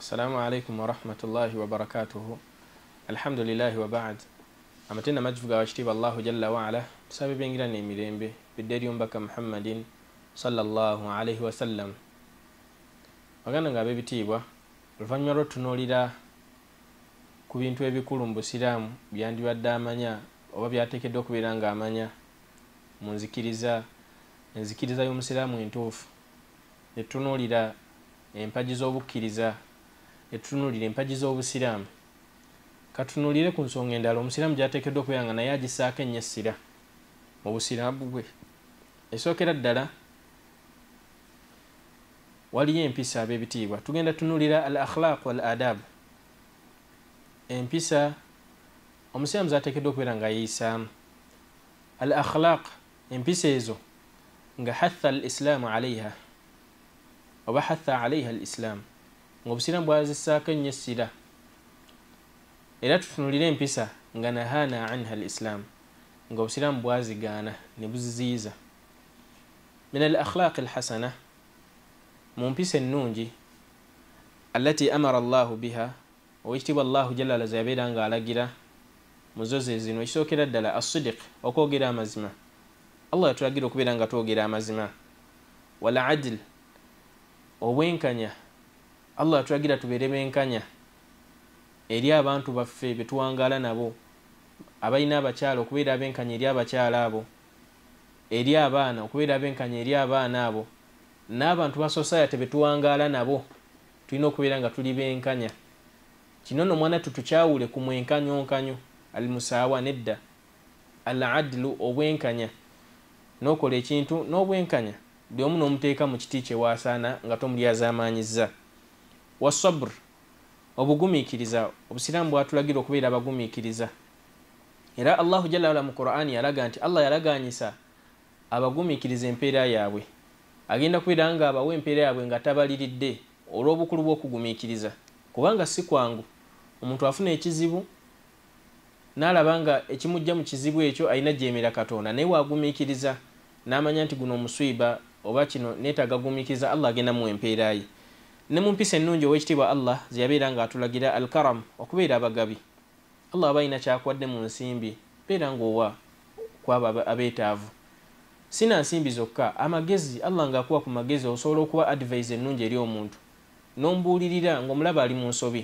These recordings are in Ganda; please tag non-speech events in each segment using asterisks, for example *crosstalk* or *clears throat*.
assalaamu aleykum warahmatullahi wabarakatuhu alhamdulilahi wabad amate namajufu ga wakitiibwa allahu jalla waala tusaba ebyengira n'emirembe bidde eri omubaka muhammadin salllah alaihi wasallam baganda nga abebitiibwa oluvannyuma lwotunuulira ku bintu ebikulu mu busiraamu byandibadde amanya oba byateekeddwa okubeera nga amanya mu nzikiriza enzikiriza y'omusiraamu entuufu netutunuulira empagi z'obukkiriza etutunuulira empagi z'obusiraamu katunuulire ku nsonga endala omusiraamu gyateekeddwa okubeera nga naye agisaako ennyo essira mu busiraamu bwe esookera ddala waliyo empisa ab'ebitiibwa tugenda tunuulira al akhlaaq wal adaabu empisa omusiraamu zateekeddwa okubeera nga yeyisaamu al akhlaaq empisa ezo nga hatha al islaamu alayha oba hatha alayha al islaamu ng'obusiramu bwazisaako ennyo essira era tutunulire empisa nga nahana anha al islaamu ng'obusiraamu bwazigaana ne buziziiza min al akhlaq al hasana mu mpisa ennungi allati amara llahu biha owekitiibwa allahu jalala ze yabeera nga alagira muzo ze zino ekisookera ddala assidik okwogera amazima allah yatulagira okubeera nga twogera amazima wal adil obwenkanya allah atulagira tubeere benkanya eri abantu baffe betuwangala nabo abalina abakyala okubeera benkanya eri abakyala abo eri abaana okubeera benkanya eri abaana abo n'abantu ba society betuwangala nabo tulina okubeera nga tuli benkanya kino nomwana tetukyawule ku mwenkanyonkanyo almusaawa nedda al adilu obwenkanya n'okola ekintu n'obwenkanya buli omu n'omuteeka mu kiti kyewasaana nga tomulyazaamaanyiza wasabr obugumiikiriza obusiraamu bwatulagira okubeera abagumiikiriza era allahu jalawala mu qurani yalaga nti allah yalaganyisa abagumiikiriza empeera yaabwe agenda kubeera nga abawa empeera yaabwe nga tabaliridde olw'obukulu bw'okugumiikiriza kubanga si kwangu omuntu afuna ekizibu n'alaba nga ekimujja mu kizibu ekyo alina gyemera katonda naye waagumiikiriza n'amanya nti guno omuswiba oba kino neetaaga gumiikiriza allah agenda muwa empeera ye ne mumpisa ennungi ow'ekitiibwa allah zeyabeera ng'atulagira al karam okubeera abagabi allah aba ayina kyakwadde mu nsimbi beera ng'owa kwaba abeetaavu sina nsimbi zokka amagezi allah ng'akuwa ku magezi osobola okuba advise ennungi eri omuntu n'ombuulirira ng'omulaba ali mu nsobi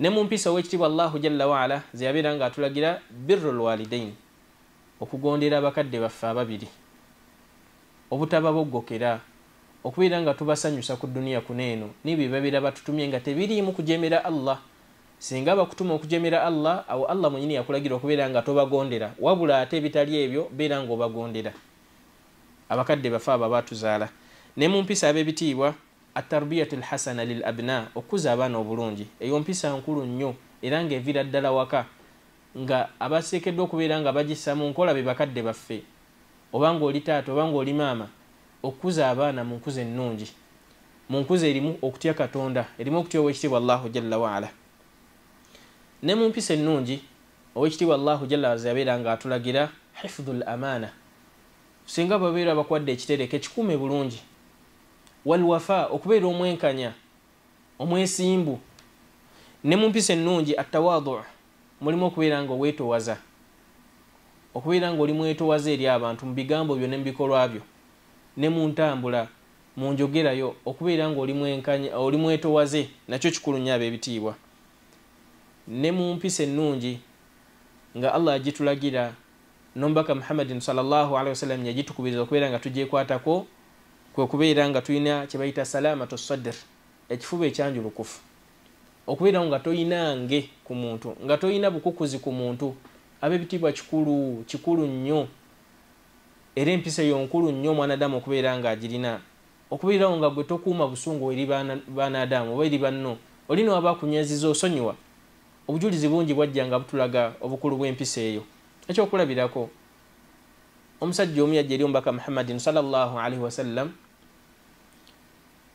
ne mumpisa ow'ekitiibwa allahu jalla waala zeyabeera ng'atulagira birru lwalidain okugondera abakadde baffe ababiri obutaba boggokera okubeera nga tubasanyusa ku duniya kuneeno nibyo babira batutumye nga tebiriimu kujemera allah singa bakutuma okujemera allah awo allah mwenyini yakulagira okubeera nga tobagondera wabula ate ebitali ebyo beera ngaobagondera abakadde bafe aba batuzaala ne mumpisa ab'ebitiibwa atarbiyatu lhasana lil abna okukuza abaana obulungi eyompisa nkulu nnyo era ngaevira ddala waka nga abasekeddwa okubeera nga bagisa mu nkola be bakadde baffe obanga oli taata obanga oli maama okukuza abaana mu nkuza ennungi mu nkuza erimu okutya katonda erimu okutya oweekitiibwa llahu jalla waala ne mu mpisa ennungi oweekitiibwa llahu jalla waala yabeera nga atulagira hifudhu l amaana singa babeera bakwadde ekitereka ekikuume bulungi walwafa okubeera omwenkanya omwesimbu ne mu mpisa ennungi atawaduu mulimu okubeera nga owetowaza okubeera nga oli mwetowaza eri abantu mu bigambo byo ne mu bikolwa byo ne mu ntambula mu njogerayo okubeera ngaoli mwetowaze nakyo kikulu nnyo abeebitiibwa ne mu mpisa ennungi nga allah agitulagira nomubaka muhammadin salllah alihi wasallam yagitukubiriza okubeera nga tugyekwatako kwe kubeera nga tulina kyebayita salamatu sadir ekifuba ekyanjulukufu okubeerawo nga toyinange ku muntu nga toyina bukukuzi ku muntu abeebitiibwa kikulu kikulu nnyo era empisa yonkulu nnyo omwanadamu okubeera ng'agirina okubeererawo nga gwe tokuuma busungu eri baanadamu oba eri banno olina waba akunyeziza osonyiwa obujulizi bungi bwajja nga butulaga obukulu bw'empisa eyo ekyokulabirako omusajja omu yajja eri omubaka muhammadin salllah alaihi wasallam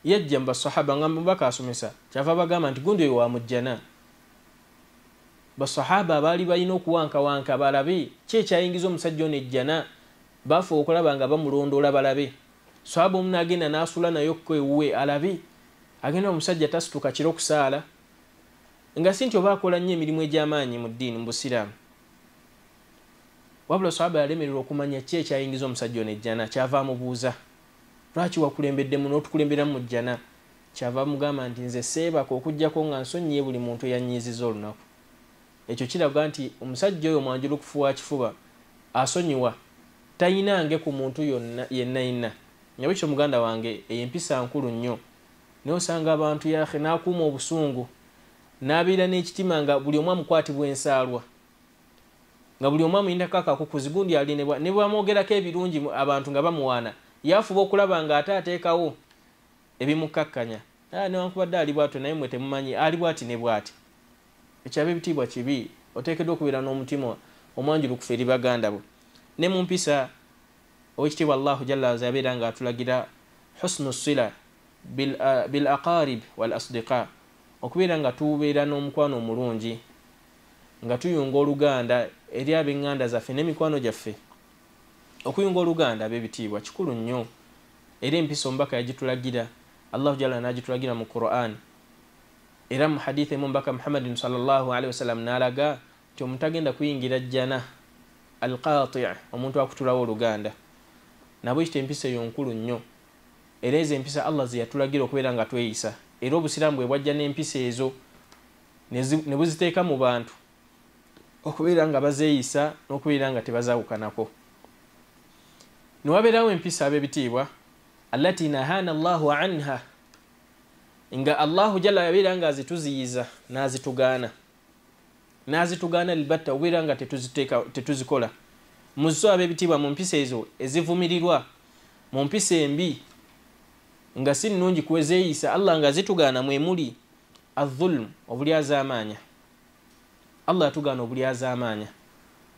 yajja mu basahaba nga mubaka asomesa kyava bagamba nti gundi oyo wamujjana basahaba baali balina okuwankawanka balabe ki ekyayingiza omusajja onejjana bafa okulaba nga bamulondoola balabe swaba omu nagenda nasula naye okkwewuwe alabe agenda omusajja tasituka kiro okusaala nga si nti oba akola nnyo emirimu egy'amaanyi mu ddiini mu busiraamu wabula swaba yalemererwa okumanya ki ekyayingiza omusajja ono ejjana kyava amubuuza lwaki wakulembeddemu n'otukulemberamu mu jjana kyava mugamba nti nze seebaka okugjako nga nsonyiye buli muntu eyanyiiziza olunaku ekyo kiraga nti omusajja oyo mwanjula okufuwa kifuba asonyiwa tayinange ku muntu yennayina nga bwekyo muganda wange eyempisa nkulu nnyo naye osanga abantu yahe n'akuuma obusungu n'abeera n'ekitima nga buli omu amukwatibwa ensaalwa nga buli omu amuyindako akakukuzi gundi alinebwa ne bwamwogerako ebirungi abantu nga bamuwaana yafuba okulaba nga ate ateekawo ebimukkakkanya ah, newankubadde ali bwatyo naye mwe temumanyi ali bwati ne bwati ekyaba ebitiibwa kibi oteekeddwa okubeera n'omutima omwanjulukufu eri baganda bwe ne mu mpisa owekitiibwa allahu jallaza yabeera nga atulagira husunu sila bil aqarib wal asdiqa okubeera nga tubeera n'omukwano omulungi nga tuyunga oluganda eri abeŋganda zaffe n'emikwano gyaffe okuyunga oluganda abebitiibwa kikulu nnyo era empisa omubaka yagitulagira allahu jalla n'agitulagira mu qur'an era mu haditha emu omubaka muhammadin sallaalihi wasallam n'alaga nti omuntu agenda kuyingira jjana alkati omuntu akutulawo oluganda nabwe kita empisa eyo nkulu nnyo era ezo empisa allah zeyatulagira okubeera nga tweyisa era obusiraamu bwe bwajja n'empisa ezo ne buziteeka mu bantu okubeera nga bazeeyisa n'okubeera nga tebazaawukanako newabeerawo empisa ab'ebitiibwa allati nahaana allahu anha nga allahu jalla yabeera nga azituziyiza n'azitugaana na n'azitugaana libatta obeera nga tetuzikola muzisoaba ebitiibwa mu mpisa ezo ezivumirirwa mu mpisa embi nga si nnungi kuwezeeyisa allah nga zitugaana mwemuli azulumu obuli azamaanya allah atugaana obuli azamaanya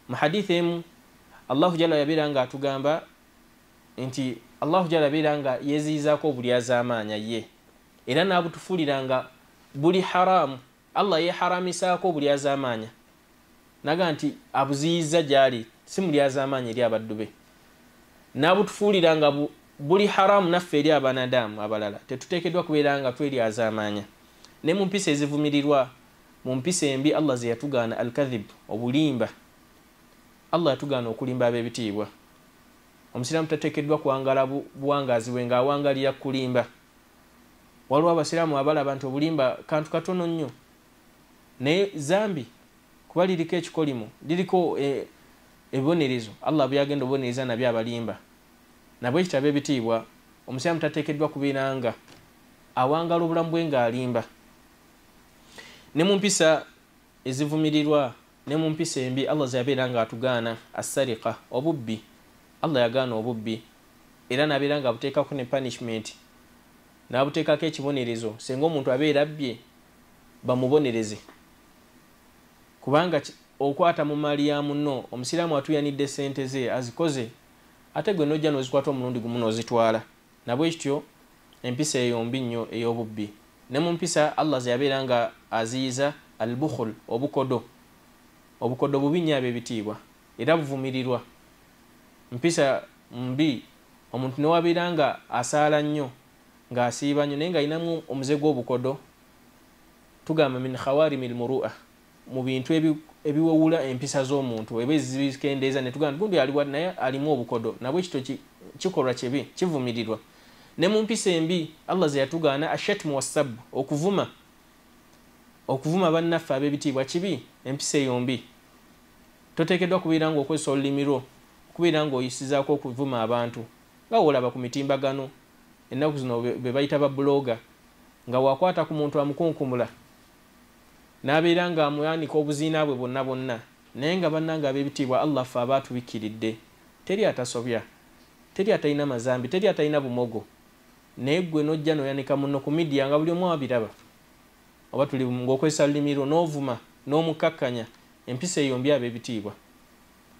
mu hadithi emu allahu jalla yabeera nga atugamba nti allahu jalla yabeera nga yeziyizaako obuli azamaanya ye era n'abutufuliranga buli haraamu allah yeharamisaako obuli azamaanya naga nti abuziyiza gyali si muli azamaanya eri abaddu be nabutufuulira nga buli haramu naffe eri abanadamu abalala tetuteekeddwa kubeera nga tweri azamaanya ne mu mpisa ezivumirirwa mu mpisa embi allah zeyatugaana alkadhib obulimba allah yatugaana okulimba ab'ebitiibwa omusiraamu tateekeddwa kuwangala buwangaazibwe ngaawangalira kulimba waliwo abasiraamu abalaba nti obulimba kantu katono nnyo naye zambi kuba liriko ekikolimu liriko ebibonerezo allah byagenda obubonereza nabyo abalimba nabwe ekitabo ebitiibwa omusiraamu tateekeddwa kubiranga awangala obulamu bwe ngaalimba ne mu mpisa ezivumirirwa ne mu mpisa embi allah zeyabeera nga atugaana assarika obubbi allah yagaana obubbi era nabeera nga abuteekako ne punishment nabuteekako ekibonerezo senga omuntu abeera abbye bamubonereze kubanga okwata mu maali ya muno omusiraamu atuyanidde sente ze azikoze ate gwe nojja n'ozikwata omulundi gumu n'ozitwala nabwe kityo empisa eyo mbi nnyo ey'obubbi ne mu mpisa allah zeyabeera nga aziyiza albukhul obukodo obukodo bubi nyaabo ebitiibwa era buvumirirwa mpisa mbi omuntu newabeera nga asaala nnyo ng'asiiba nnyo naye ng'ayinamu omuze gw'obukodo tugamba min khawarimi lmurua mu bintu ebiwewula empisa z'omuntu eba zibikendeeza netugamba gundi aliwa naye alimu obukodo nabwe ekito kikolwa kibi kivumirirwa ne mu mpisa embi allah zeyatugaana ashatmu wasabu okuvuma okuvuma bannaffe ab'ebitiibwa kibi empisa eyombi toteekeddwa kubeera ngaokozesa olulimirwo okubeera ngaoyisizaako okuvuma abantu nga woolaba ku mitimbagano ennaku zino bebayita ba buloga nga wakwata ku muntu amukunkumula n'abeera ng'amwanika obuziina bwe bonna bonna naye nga bannanga ab'ebitiibwa allah ffe aba atubikiridde teri atasobya teri atalina mazambi teri atalina bumogo naye gwe n'ojja n'oyanika muno ku midiya nga buli omu abiraba oba tuli ng'okozesa lulimiro n'ovuma n'omukakkanya empisa eyo mbi ab'ebitiibwa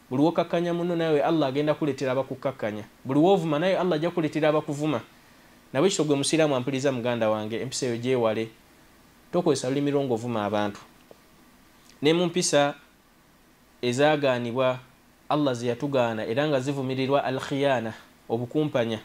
buliwo okakkanya muno naye allah agenda kuleetera abakukakkanya buliwo ovuma naye allah ajja kuleetera abakuvuma nabwe kisogwe musiraamu ampuliriza muganda wange empisa eyo gyewale tokozesa lulimi lwo ngaovuma abantu ne mumpisa ezaganibwa allah zeyatugaana era nga zivumirirwa al khiyana obukumpanya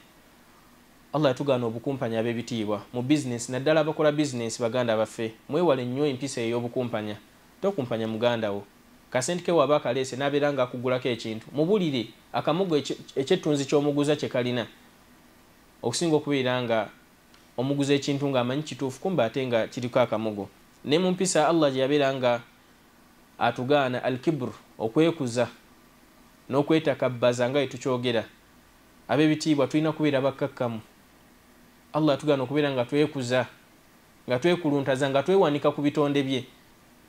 allah yatugaana obukumpanya abebitiibwa mu bisinesi naddala abakola bisinesi baganda baffe mwewale nnyo empisa ey'obukumpanya tokumpanya mugandawo kasentike waaba akaleese nabeera nga akugulako ekintu mubulire akamugo ekyettunzi kyomuguza kyekalina okusinga okubeera nga omuguza ekintu ngaamanyi kituufu kumbe ate nga kiriko akamogo naye mumpisa allah gyeyabeera nga atugaana al kibru okwekuza n'okwetakabbaza nga yetukyogera abebitiibwa tulina kubeera bakkakkamu allah atugaana okubeera nga twekuza nga twekuluntaza nga twewanika ku bitonde bye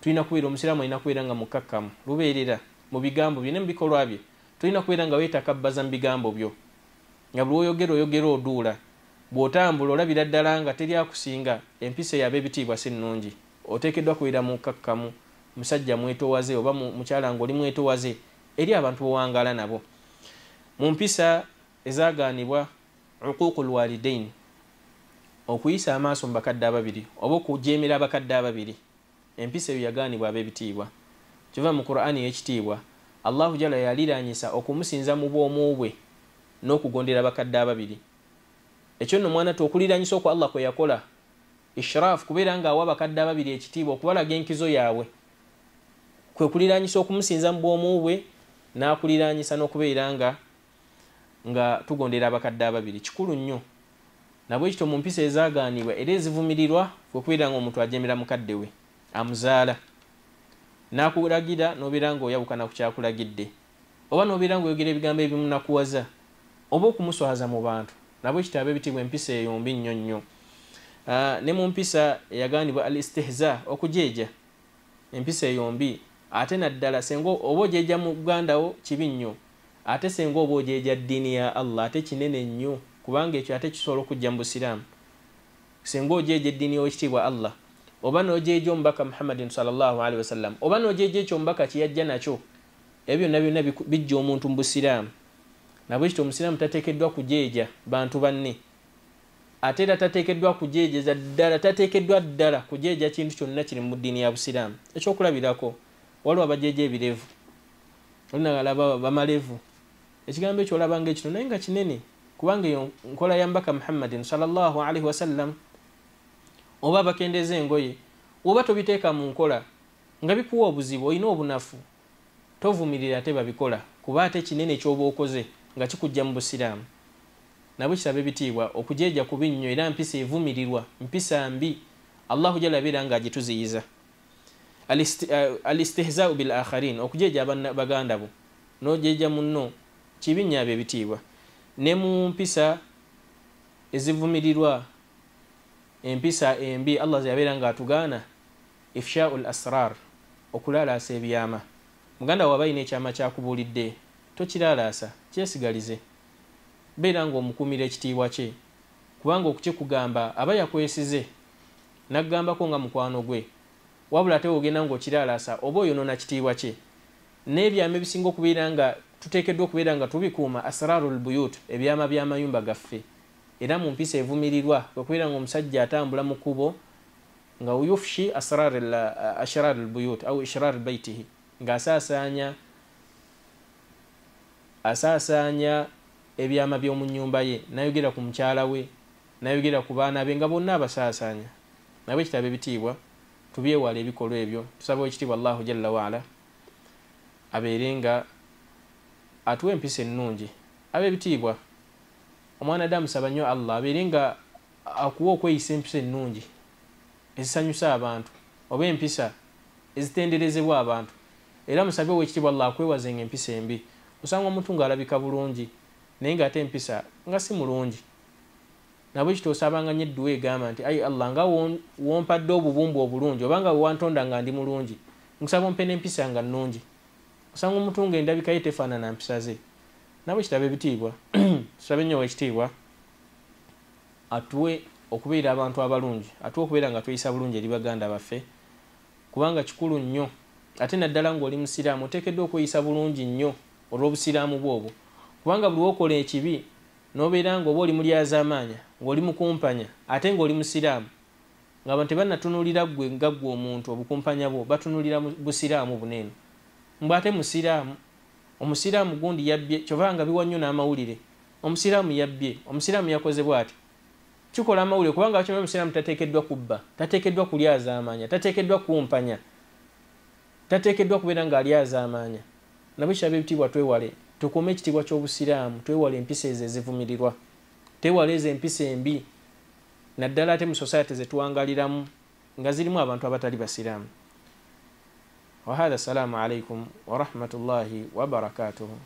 tulina kubeera omusiraamu alina kubeera nga mukkakkamu lubeerera mu bigambo bye ne mubikolwa bye tulina kubeera nga wetakabbaza mu bigambo byo nga buli woyogera oyogera oduula bw'otambula olabira ddala nga teri akusinga empisa eyaba ebitiibwa si nnungi oteekeddwa kuwira mu kakkamu musajja mwetowaze oba mukyala ngaoli mwetowaze eri abantu bowangala nabo mu mpisa ezaganibwa uquuqu lwalidain okuyisa amaaso mu bakadde ababiri oba okujeemera abakadde ababiri empisa eyo yaganibwa ab'ebitiibwa kiva mu qur'aani ey'ekitiibwa allahu jalla yaliranyisa okumusinza mu bwomu bwe n'okugondera bakadde ababiri ekyo nno omwana ti okuliranyisa okw allah kwe yakola ishiraafu kubeera ng'awa bakadde ababiri ekitiibwa okubalaga enkizo yaabwe kwe kuliranyisa okumusinza mu bwomu bwe n'akuliranyisa n'okubeera nga nga tugondera abakadde ababiri kikulu nnyo nabwe ekityo mu mpisa ezaganibwa era ezivumirirwa kwe kubeera nga omuntu ajemera mukadde we amuzaala n'akulagira n'obeera nga oyabukana ku kyakulagidde oba n'obeera ngaoyogera ebigambo ebimunakuwaza oba okumuswaza mu bantu nabo kitaba ebitibwa empisa eyombi nnyo nnyo ah, ne mu mpisa yagaanibwa al istihza okujeeja empisa eyombi ate naddala senga oba ojeeja mu gugandawo kibi nnyo ate senga oba ojeeja ddiini ya allah ate kinene nnyo kubanga ekyo ate kisobola okujja mu busiraamu senga ojeeja eddiini yowekitiibwa allah oba nojeeja omubaka muhammadin salllahalihi wasallam oba nojeeja ekyo omubaka kyeyajja nakyo ebyo byonna byonna bijja omuntu mu busiraamu nabwekiti omusiraamu tateekeddwa kujeeja bantu banne ate era tateekeddwa kujeejeza ddala tateekeddwa ddala kujeeja kintu kyonna kiri mu ddiini ya busiraamu ekyokulabirako waliwo abajeeja ebirevu olinalaba bamalevu ekigambo ekyo olabanga ekino naye nga kinene kubanga eyo nkola ya mbaka muhammadin salllah alaihi wasallam oba abakendeeza engoye oba tobiteeka mu nkola nga bikuwa obuzibu olina obunafu tovumirira ate babikola kuba ate kinene kyoba okoze nga kikujja mu busiraamu nabwe kisaba ebitiibwa okujeeja kubi nnyo era mpisa evumirirwa mpisa mbi allahu jala abeera nga agituziyiza al eh, istihzaau bil akharin okujeeja baganda bo n'ojeeja munno kibi nnyo abo ebitiibwa ne mu mpisa ezivumirirwa empisa embi allah zeyabeera nga atugaana ifshaau l asrar okulaalaasa ebyama muganda waba ayina ekyama kyakubuulidde tokiraalaasa kyesigalize beera ngaomukuumira ekitiibwa kye kubanga okukikugamba aba yakwesize naggambako nga mukwano gwe wabula ate ogenda ngaokiraalaasa oba oyonoona kitiibwa kye n'ebyama ebisinga okubeera nga tuteekeddwa okubeera nga tubikuuma asraru lbuyut ebyama byamayumba gaffe era mu mpisa evumirirwa wekubeera nga omusajja atambula mu kkubo nga yufshi asrar uh, ashrar lbuyut au ishrar baitihi ng'asaasaanya asaasaanya ebyama by'omu nyumba ye nayogera ku mukyala we nayogera ku baana be nga bonna abasaasaanya nabo ekitaba ebitiibwa tubyewala ebikolwa ebyo tusaba ekitiibwa allahu jalla waala abeere nga atuwa empisa ennungi aba ebitiibwa omwana ddi amusaba nnyo allah abeere nga akuwa okweyisa empisa ennungi ezisanyusa abantu oba empisa ezitenderezebwa abantu era musabe owekitiibwa allah akwewazenga empisa embi osanga omuntu ngaalabika bulungi naye ngaate empisa nga si mulungi nabwe kiti osabanga nyo edduwa egamba nti ai allah nga wompadde obubumbu obulungi obanga wewantonda nga ndi mulungi nkusaba ompe nempisa nga nnungi osanga omuntu nga endabika ye tefaanana mpisa ze nabwe kitaba ebitiibwa *clears throat* kitaba ennyo wekitiibwa atuwe okubeera abantu abalungi atuwe okubeera nga tweyisa bulungi eri baganda baffe kubanga kikulu nnyo ate naddala ngaoli musiraamu oteekeddwa okweyisa bulungi nnyo olw'obusiraamu bwe obwo kubanga buli wokola ekibi nobeera nga oba oli mulyazamaanya ngaoli mukumpanya ate ngaoli musiraamu ngaabantu tebanatunulira gwe ngaggwe omuntu obukumpanya bwo batunulira busiraamu buneeno mbw ate musiraamu omusiraamu gundi yabbye kyova nga biwa nnyo n'amawulire omusiraamu yabbye omusiraamu yakozebwa ati kikola amawulire kubanga akyo omusiraamu tateekeddwa kubba tateekeddwa kulyazaamaanya tateekeddwa kumpanya tateekeddwa kubeera ng'alyazaamaanya nabwekikyaba ebitiibwa twewale tukuume ekitiibwa kyobusiraamu twewale empisa ezo ezivumirirwa twewale ezo empisa embi naddala ate mu society zetuwangaliramu nga zirimu abantu abatali basiraamu wahatha assalaamu alaikum warahmatullahi wabarakatuhu